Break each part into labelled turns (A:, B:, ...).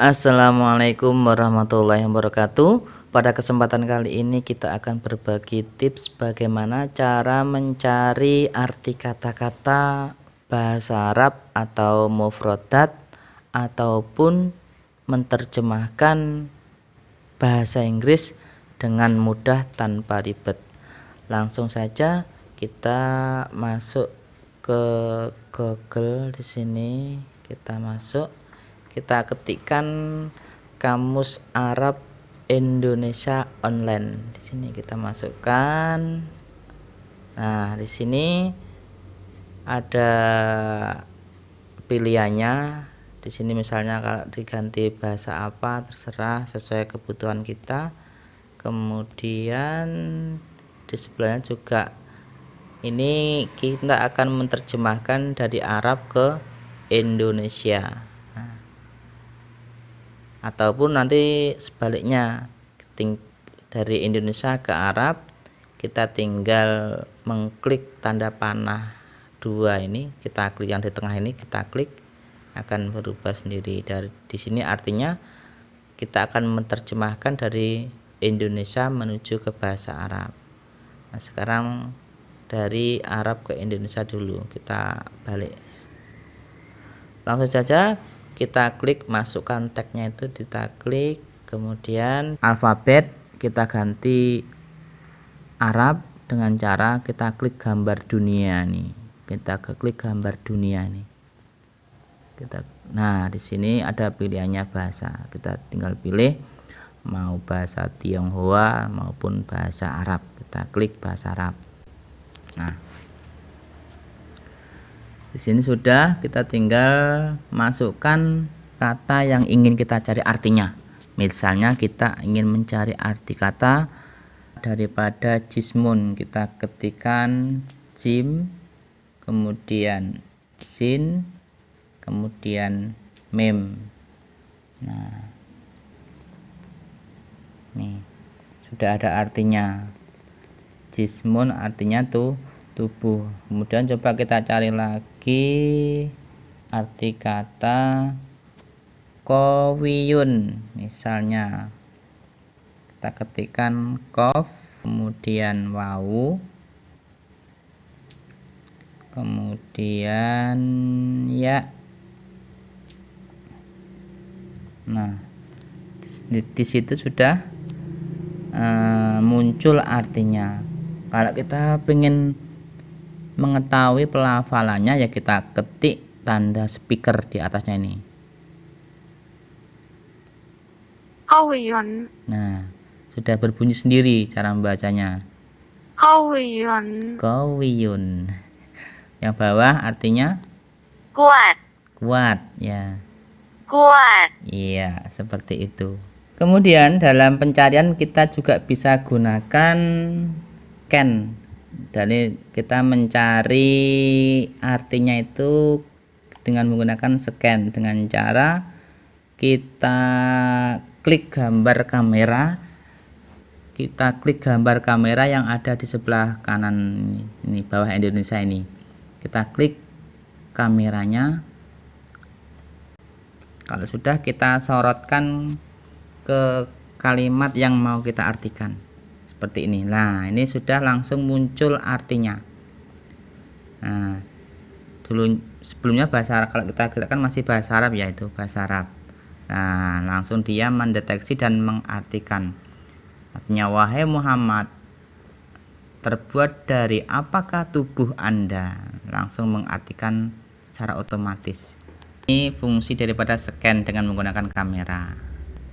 A: Assalamualaikum warahmatullahi wabarakatuh Pada kesempatan kali ini kita akan berbagi tips bagaimana cara mencari arti kata-kata bahasa Arab atau mufrodat ataupun menerjemahkan bahasa Inggris dengan mudah tanpa ribet Langsung saja kita masuk ke Google di sini kita masuk kita ketikkan kamus Arab Indonesia online. Di sini kita masukkan. Nah, di sini ada pilihannya. Di sini misalnya kalau diganti bahasa apa terserah sesuai kebutuhan kita. Kemudian di sebelahnya juga ini kita akan menerjemahkan dari Arab ke Indonesia ataupun nanti sebaliknya dari Indonesia ke Arab kita tinggal mengklik tanda panah dua ini kita klik yang di tengah ini kita klik akan berubah sendiri dari di sini artinya kita akan menerjemahkan dari Indonesia menuju ke bahasa Arab nah sekarang dari Arab ke Indonesia dulu kita balik langsung saja kita klik masukkan tagnya itu kita klik kemudian alfabet kita ganti Arab dengan cara kita klik gambar dunia nih kita klik gambar dunia nih kita nah di sini ada pilihannya bahasa kita tinggal pilih mau bahasa Tionghoa maupun bahasa Arab kita klik bahasa Arab nah di sini sudah kita tinggal masukkan kata yang ingin kita cari artinya misalnya kita ingin mencari arti kata daripada jismun kita ketikkan jim kemudian sin kemudian mem nah nih sudah ada artinya jismun artinya tuh tubuh kemudian coba kita cari lagi arti kata kowiyun misalnya kita ketikkan kof kemudian wau kemudian ya nah di, di situ sudah uh, muncul artinya kalau kita pengen mengetahui pelafalannya ya kita ketik tanda speaker di atasnya ini. Kawion. Nah, sudah berbunyi sendiri cara membacanya. Kawion. Kawion. Yang bawah artinya kuat. Kuat, ya. Kuat. Iya, seperti itu. Kemudian dalam pencarian kita juga bisa gunakan can jadi kita mencari artinya itu dengan menggunakan scan dengan cara kita klik gambar kamera kita klik gambar kamera yang ada di sebelah kanan ini bawah Indonesia ini kita klik kameranya kalau sudah kita sorotkan ke kalimat yang mau kita artikan seperti ini nah ini sudah langsung muncul artinya nah dulu sebelumnya bahasa Arab kalau kita gerakkan masih bahasa Arab yaitu bahasa Arab nah langsung dia mendeteksi dan mengartikan artinya wahai Muhammad terbuat dari apakah tubuh anda langsung mengartikan secara otomatis ini fungsi daripada scan dengan menggunakan kamera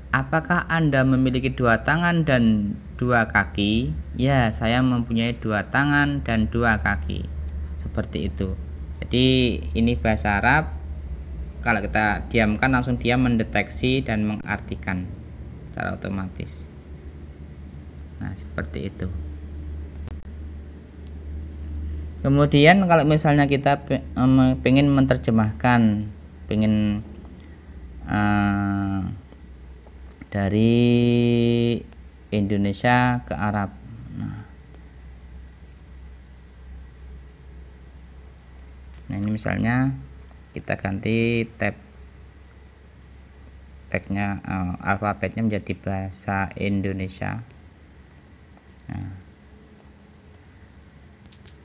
A: Apakah Anda memiliki dua tangan dan dua kaki? Ya, saya mempunyai dua tangan dan dua kaki. Seperti itu. Jadi, ini bahasa Arab. Kalau kita diamkan, langsung dia mendeteksi dan mengartikan secara otomatis. Nah, seperti itu. Kemudian, kalau misalnya kita ingin menerjemahkan, pengen... Uh, dari Indonesia ke Arab. Nah. nah, ini misalnya kita ganti tab tagnya uh, eh, alfabetnya menjadi bahasa Indonesia. Nah.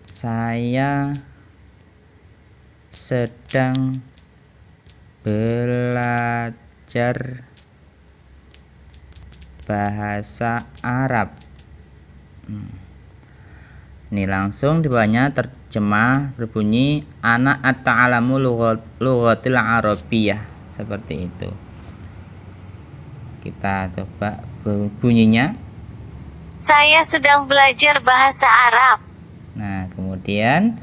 A: Saya sedang belajar bahasa Arab. Hmm. Ini langsung di bawahnya terjemah berbunyi anak at-ta'alamu lughatil arabiyah seperti itu. Kita coba bunyinya. Saya sedang belajar bahasa Arab. Nah, kemudian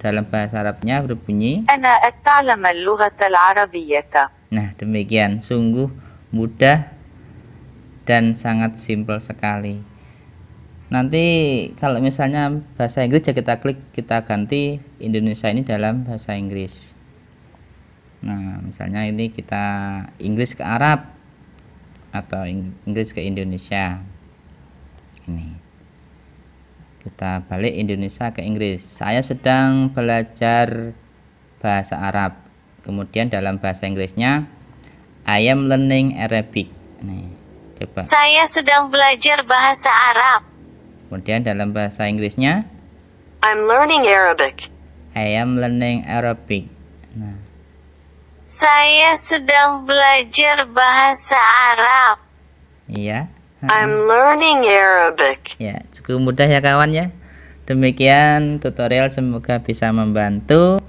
A: dalam bahasa Arabnya berbunyi Ana at arabiyyah. Nah, demikian sungguh mudah dan sangat simpel sekali nanti kalau misalnya bahasa Inggris ya kita klik kita ganti Indonesia ini dalam bahasa Inggris nah misalnya ini kita Inggris ke Arab atau Inggris ke Indonesia ini kita balik Indonesia ke Inggris saya sedang belajar bahasa Arab kemudian dalam bahasa Inggrisnya I am learning Arabic nih Coba. Saya sedang belajar bahasa Arab. Kemudian dalam bahasa Inggrisnya I'm learning Arabic. I am learning Arabic. Nah. Saya sedang belajar bahasa Arab. Iya. I'm hmm. learning Arabic. Ya, cukup mudah ya kawan ya. Demikian tutorial semoga bisa membantu.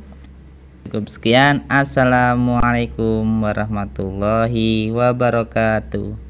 A: Cukup sekian. Assalamualaikum warahmatullahi wabarakatuh.